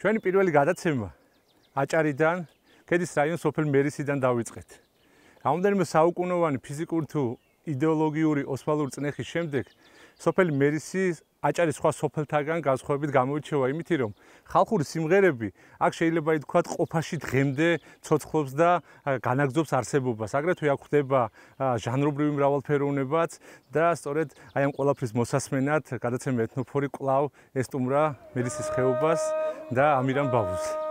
ჩვენი პირველი გადაცემა აჭარიდან ქედის რაიონ სოფელ მერისიდან დავიწყეთ. რამდენიმე საუკუნოვანი ფიზიკურ თუ იდეოლოგიური ოსმალური წნეხის შემდეგ სოფელი მერისის აჭარის სხვა სოფელთაგან განსხვავებით გამოირჩევა იმითი, რომ ხალხური სიმღერები აქ შეიძლება ითქვათ ყოფაში დღემდე ცოცხლობს და განაგზობს არსებობას. აგრეთვე აქ ხდება ჟანრობრივი მრავალფეროვნებაც და სწორედ აი ამ ყველაფრის მოსასმენად გადაცემ ეთნოფორი კлау ესტუმრა მერისის ხეობას და ამირან ბაბუს.